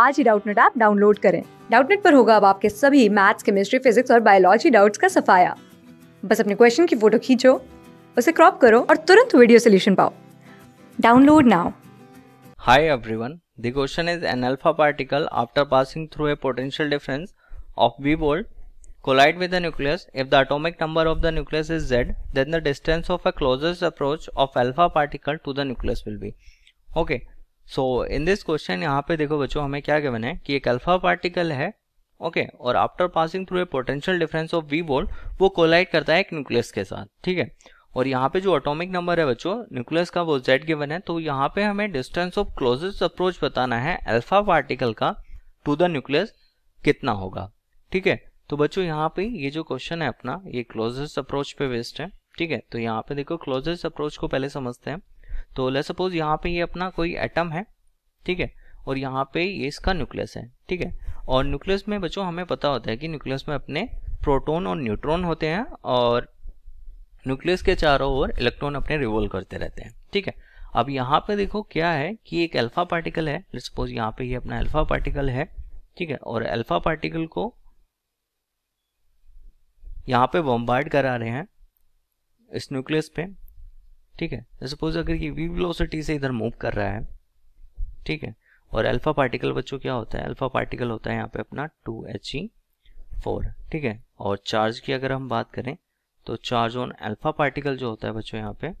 आज ही Doubtnut app download करें डाउटनेट पर होगा अब आपके सभी मैथ्स केमिस्ट्री फिजिक्स और बायोलॉजी डाउट्स का सफाया बस अपने क्वेश्चन की फोटो खींचो उसे क्रॉप करो और तुरंत वीडियो सोल्यूशन पाओ download now Hi everyone, the question is an alpha particle after passing through a potential difference of V volt collide with the nucleus. If the atomic number of the nucleus is Z, then the distance of a closest approach of alpha particle to the nucleus will be. Okay, so in this question यहाँ पे देखो बच्चों हमें क्या given है कि एक alpha particle है ओके okay, और after passing through a potential difference of V volt वो कोलाइड करता है एक न्यूक्लियस के साथ ठीक है और यहाँ पे जो ऑटोमिक नंबर है बच्चों न्यूक्लियस का वो जेड गिवन है तो यहाँ पे हमें डिस्टेंस ऑफ क्लोजेस्ट अप्रोच बताना है अल्फा पार्टिकल का टू द न्यूक्लियस कितना होगा ठीक है तो बच्चों यहाँ पे ये जो क्वेश्चन है अपना ये क्लोजेस्ट अप्रोच पे वेस्ट है ठीक है तो यहाँ पे देखो क्लोजेस्ट अप्रोच को पहले समझते हैं तो ले सपोज यहाँ पे ये अपना कोई एटम है ठीक है और यहाँ पे ये इसका न्यूक्लियस है ठीक है और न्यूक्लियस में बच्चों हमें पता होता है कि न्यूक्लियस में अपने प्रोटोन और न्यूट्रॉन होते हैं और न्यूक्लियस के चारों ओर इलेक्ट्रॉन अपने रिवोल्व करते रहते हैं ठीक है अब यहाँ पे देखो क्या है कि एक अल्फा पार्टिकल है सपोज यहाँ पे ये यह अपना अल्फा पार्टिकल है ठीक है और अल्फा पार्टिकल को यहाँ पे बॉम्बार्ड करा रहे हैं इस न्यूक्लियस पे ठीक है सपोज अगर ये वी वेलोसिटी से इधर मूव कर रहा है ठीक है और अल्फा पार्टिकल बच्चों क्या होता है अल्फा पार्टिकल होता है यहाँ पे अपना टू एच ई फोर ठीक है और चार्ज की अगर हम बात करें तो चार्ज ऑन अल्फा पार्टिकल जो होता है बच्चों यहाँ पे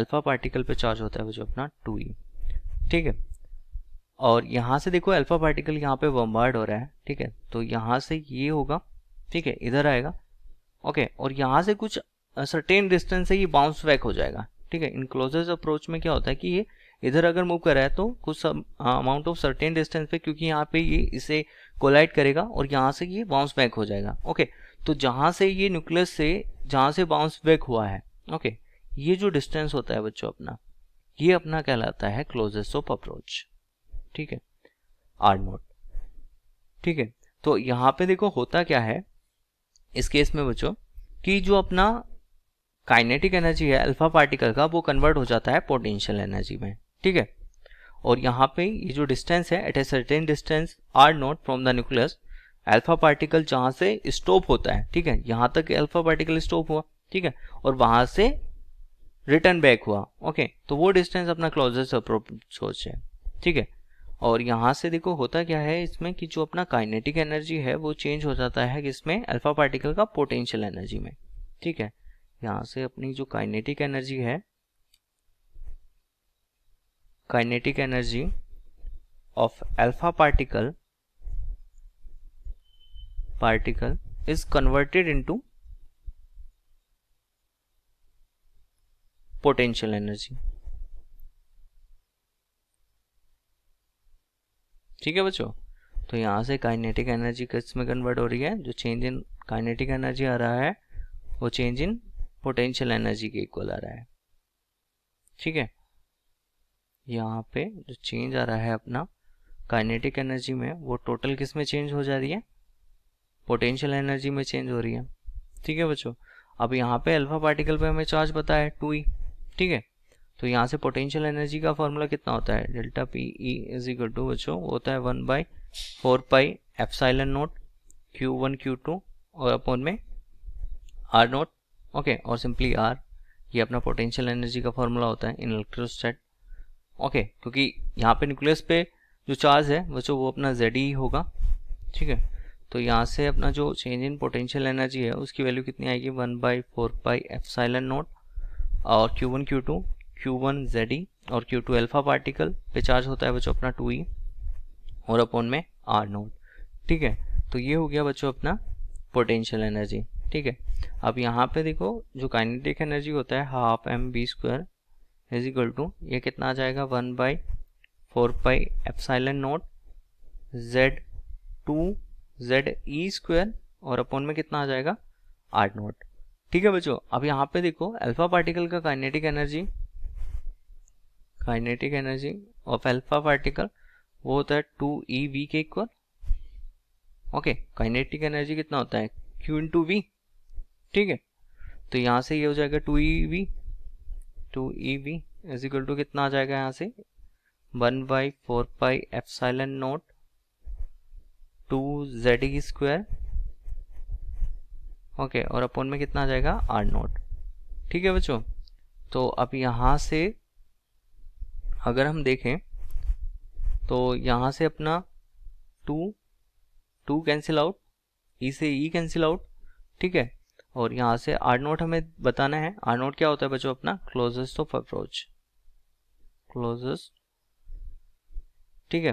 अल्फा पार्टिकल पे चार्ज होता है बच्चों अपना टू ई e, ठीक है और यहाँ से देखो अल्फा पार्टिकल यहाँ पे बम्बार्ड हो रहा है ठीक है तो यहाँ से ये होगा ठीक है इधर आएगा ओके और यहाँ से कुछ सर्टेन डिस्टेंस से ये बाउंस बैक हो जाएगा ठीक है इनक्लोजेज अप्रोच में क्या होता है कि ये इधर अगर मूव कर रहा है तो कुछ अमाउंट ऑफ सर्टेन डिस्टेंस पे क्योंकि यहाँ पे ये इसे कोलाइड करेगा और यहाँ से ये बाउंस बैक हो जाएगा ओके तो जहाँ से ये न्यूक्लियस से जहाँ से बाउंस बैक हुआ है ओके ये जो डिस्टेंस होता है बच्चों अपना ये अपना कहलाता है क्लोजेस ऑफ अप्रोच ठीक है आर नोट ठीक है तो यहाँ पे देखो होता क्या है इस केस में बच्चों कि जो अपना काइनेटिक एनर्जी है अल्फा पार्टिकल का वो कन्वर्ट हो जाता है पोटेंशियल एनर्जी में ठीक है और यहाँ पे ये जो डिस्टेंस है at a certain distance r nought from the nucleus alpha particle जहाँ से स्टॉप होता है ठीक है यहाँ तक अल्फा पार्टिकल स्टॉप हुआ ठीक है और वहाँ से रिटर्न बैक हुआ ओके तो वो डिस्टेंस अपना क्लोजेस्ट अप्रोच है ठीक है और यहाँ से देखो होता क्या है इसमें कि जो अपना काइनेटिक एनर्जी है वो चेंज हो जाता है इसमें अल्फा पार्टिकल का पोटेंशियल एनर्जी में ठीक है यहां से अपनी जो काइनेटिक एनर्जी है kinetic energy of alpha particle particle is converted into potential energy ठीक है बच्चों तो यहां से काइनेटिक एनर्जी किस में कन्वर्ट हो रही है जो चेंज इन काइनेटिक एनर्जी आ रहा है वो चेंज इन पोटेंशियल एनर्जी के इक्वल आ रहा है ठीक है यहाँ पे जो चेंज आ रहा है अपना काइनेटिक एनर्जी में वो टोटल किस में चेंज हो जा रही है पोटेंशियल एनर्जी में चेंज हो रही है ठीक है बच्चों अब यहाँ पे अल्फा पार्टिकल पे हमें चार्ज पता है टू ई e। ठीक है तो यहाँ से पोटेंशियल एनर्जी का फॉर्मूला कितना होता है delta P E is equal to बच्चो होता है one by four pi epsilon nought q one Q two और अपॉन में आर नोट ओके और सिंपली आर ये अपना पोटेंशियल एनर्जी का फॉर्मूला होता है इन इलेक्ट्रोस्टेट ओके क्योंकि यहाँ पे न्यूक्लियस पे जो चार्ज है वो वो अपना जेड ही होगा ठीक है तो यहाँ से अपना जो चेंज इन पोटेंशियल एनर्जी है उसकी वैल्यू कितनी आएगी one by four by epsilon naught और Q one Q two Q one Z E और क्यू टू एल्फा पार्टिकल पे चार्ज होता है बच्चों अपना टू ई e, और अपॉन में आर नोट ठीक है तो ये हो गया बच्चों अपना पोटेंशियल एनर्जी ठीक है अब यहाँ पे देखो जो काइनेटिक एनर्जी होता है half M B square is equal to ये कितना आ जाएगा one by four pi epsilon naught Z two Z E square और अपॉन में कितना आ जाएगा आर नोट ठीक है बच्चों अब यहाँ पे देखो अल्फा पार्टिकल का kinetic energy kinetic energy of alpha particle वो होता है टू ई वी के इक्वल ओके काइनेटिक एनर्जी कितना होता है क्यू इन टू वी ठीक है तो यहाँ से ये हो जाएगा two E V two E V is equal to कितना आ जाएगा यहाँ से one by four pi epsilon naught two Z E square okay और अपन में कितना आ जाएगा आर नोट ठीक है बच्चों तो अब यहाँ से अगर हम देखें तो यहाँ से अपना two two cancel out E से ई कैंसिल आउट ठीक है और यहाँ से आर नोट हमें बताना है आर नोट क्या होता है बच्चों अपना क्लोजेस्ट ऑफ अप्रोच क्लोजेस्ट ठीक है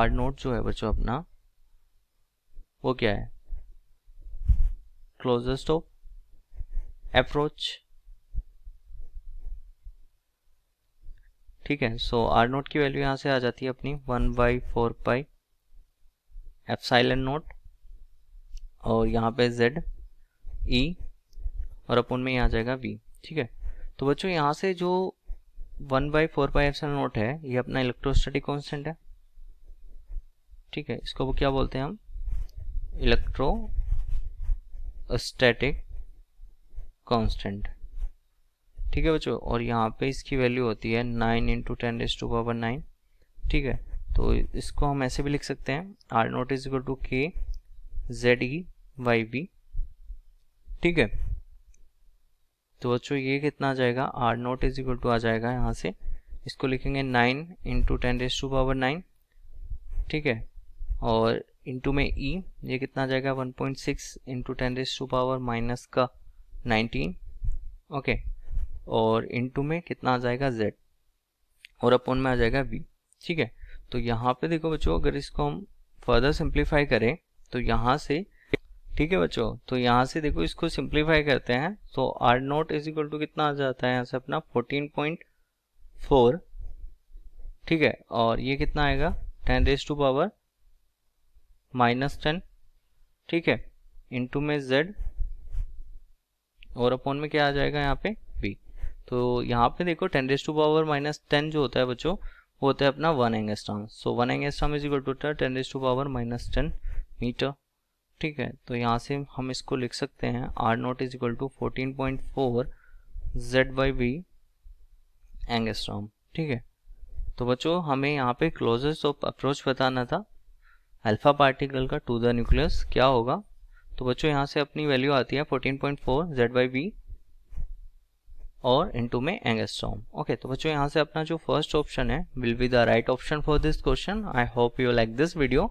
आर नोट जो है बच्चों अपना वो क्या है क्लोजेस्ट ऑफ अप्रोच ठीक है सो आर नोट की वैल्यू यहां से आ जाती है अपनी one by four pi epsilon naught और यहाँ पे Z E और अपन में यहाँ जाएगा V ठीक है तो बच्चों यहाँ से जो वन बाई फोर बाई एफ नोट है ये अपना इलेक्ट्रोस्टैटिक कांस्टेंट है ठीक है इसको वो क्या बोलते हैं हम इलेक्ट्रो स्टैटिक कांस्टेंट ठीक है बच्चों और यहाँ पे इसकी वैल्यू होती है nine into ten raise to power nine ठीक है तो इसको हम ऐसे भी लिख सकते हैं R naught is equal to K Z E Y B ठीक है तो बच्चों ये कितना आ जाएगा R naught is equal to आ जाएगा यहाँ से इसको लिखेंगे nine into ten raise to power nine ठीक है और इंटू में ई e, ये कितना आ जाएगा one point six into ten raise to power minus का नाइनटीन ओके और इंटू में कितना आ जाएगा जेड और अपॉन में आ जाएगा बी ठीक है तो यहाँ पे देखो बच्चों अगर इसको हम फर्दर सिंप्लीफाई करें तो यहाँ से ठीक है बच्चों तो यहाँ से देखो इसको सिंप्लीफाई करते हैं तो R naught is equal to कितना आ जाता है यहाँ से अपना फोर्टीन पॉइंट फोर ठीक है और ये कितना आएगा ten raise to power minus ten ठीक है इंटू में जेड और अपॉन में क्या आ जाएगा यहाँ पे बी तो यहाँ पे देखो ten raise to power minus ten जो होता है बच्चों वो होता है अपना one angstrom so one angstrom is equal to ten raise to power minus ten metre ठीक है तो यहाँ से हम इसको लिख सकते हैं R naught is equal to fourteen point four Z by B angstrom ठीक है तो बच्चों हमें यहाँ पे क्लोजेस्ट ऑफ अप्रोच बताना था अल्फा पार्टिकल का टू द न्यूक्लियस क्या होगा तो बच्चों यहाँ से अपनी वैल्यू आती है 14.4 point four Z by B और इनटू में एंगस्ट्रॉम ओके तो बच्चों यहाँ से अपना जो फर्स्ट ऑप्शन है will be the right option for this question I hope you like this video